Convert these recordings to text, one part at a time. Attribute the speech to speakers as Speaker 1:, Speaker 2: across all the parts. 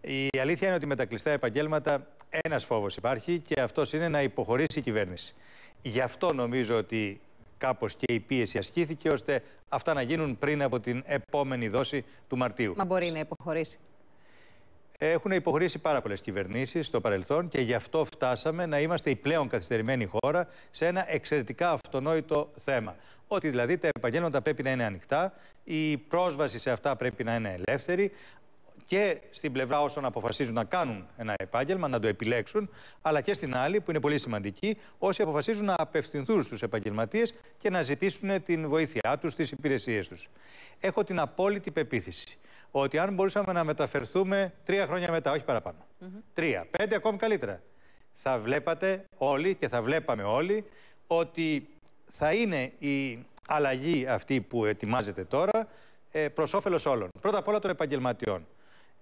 Speaker 1: Η αλήθεια είναι ότι με τα κλειστά επαγγέλματα ένας φόβος υπάρχει και αυτός είναι να υποχωρήσει η κυβέρνηση. Γι' αυτό νομίζω ότι κάπως και η πίεση ασκήθηκε ώστε αυτά να γίνουν πριν από την επόμενη δόση του Μαρτίου. Μα μπορεί να υποχωρήσει. Έχουν υποχωρήσει πάρα πολλές κυβερνήσεις στο παρελθόν και γι' αυτό φτάσαμε να είμαστε η πλέον καθυστερημένη χώρα σε ένα εξαιρετικά αυτονόητο θέμα. Ότι δηλαδή τα επαγγέλματα πρέπει να είναι ανοιχτά, η πρόσβαση σε αυτά πρέπει να είναι ελεύθερη, και στην πλευρά όσων αποφασίζουν να κάνουν ένα επάγγελμα, να το επιλέξουν, αλλά και στην άλλη, που είναι πολύ σημαντική, όσοι αποφασίζουν να απευθυνθούν στους επαγγελματίες και να ζητήσουν την βοήθειά τους, τις υπηρεσίες τους. Έχω την απόλυτη πεποίθηση ότι αν μπορούσαμε να μεταφερθούμε τρία χρόνια μετά, όχι παραπάνω. Mm -hmm. Τρία, πέντε ακόμη καλύτερα. Θα βλέπατε όλοι και θα βλέπαμε όλοι ότι θα είναι η αλλαγή αυτή που ετοιμάζεται τώρα ε, προς όφελος όλων. Πρώτα απ' όλα των επαγγελματιών.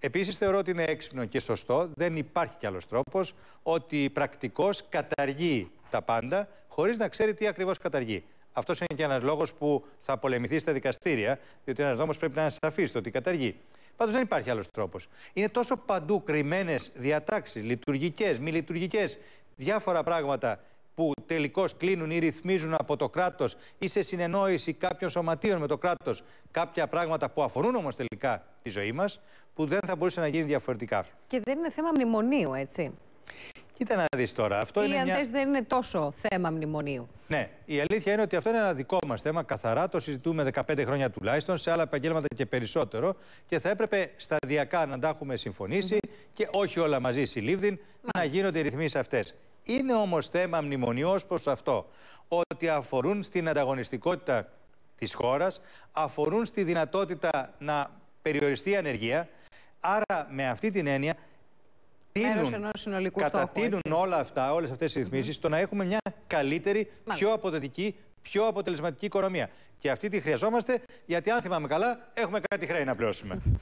Speaker 1: Επίσης, θεωρώ ότι είναι έξυπνο και σωστό, δεν υπάρχει κι άλλος τρόπος, ότι πρακτικώ καταργεί τα πάντα χωρίς να ξέρει τι ακριβώς καταργεί. Αυτός είναι και ένας λόγος που θα πολεμηθεί στα δικαστήρια, διότι ένας νόμος πρέπει να είναι σαφής στο ότι καταργεί. Πάντως δεν υπάρχει άλλος τρόπος. Είναι τόσο παντού κρυμμένες διατάξεις, λειτουργικές, μη λειτουργικές, διάφορα πράγματα τελικώς κλείνουν ή ρυθμίζουν από το κράτος ή σε συνεννόηση κάποιων σωματείων με το κράτος κάποια πράγματα που αφορούν όμως τελικά τη ζωή μας, που δεν θα μπορούσε να γίνει διαφορετικά. Και δεν είναι θέμα μνημονίου, έτσι. Κοίτα να δεις τώρα. Αυτό ή είναι αν μια... δεν είναι τόσο θέμα μνημονίου. Ναι, η αλήθεια είναι ότι αυτό είναι ένα δικό μας θέμα. Καθαρά το συζητούμε 15 χρόνια τουλάχιστον, σε άλλα επαγγέλματα και περισσότερο. Και θα έπρεπε σταδιακά να τα έχουμε συμφωνήσει και όχι όλα μαζί συλλήβδιν να γίνονται οι ρυθμίσεις αυτές. Είναι όμως θέμα μνημονιός προς αυτό, ότι αφορούν στην ανταγωνιστικότητα της χώρας, αφορούν στη δυνατότητα να περιοριστεί η ανεργία. Άρα με αυτή την έννοια κατατείνουν όλα αυτά, όλες αυτές οι ρυθμίσεις, mm το να έχουμε μια καλύτερη, πιο αποδοτική, πιο αποτελεσματική οικονομία. Και αυτή τη χρειαζόμαστε, γιατί αν θυμάμαι καλά, έχουμε κάτι χρέη να πληρώσουμε.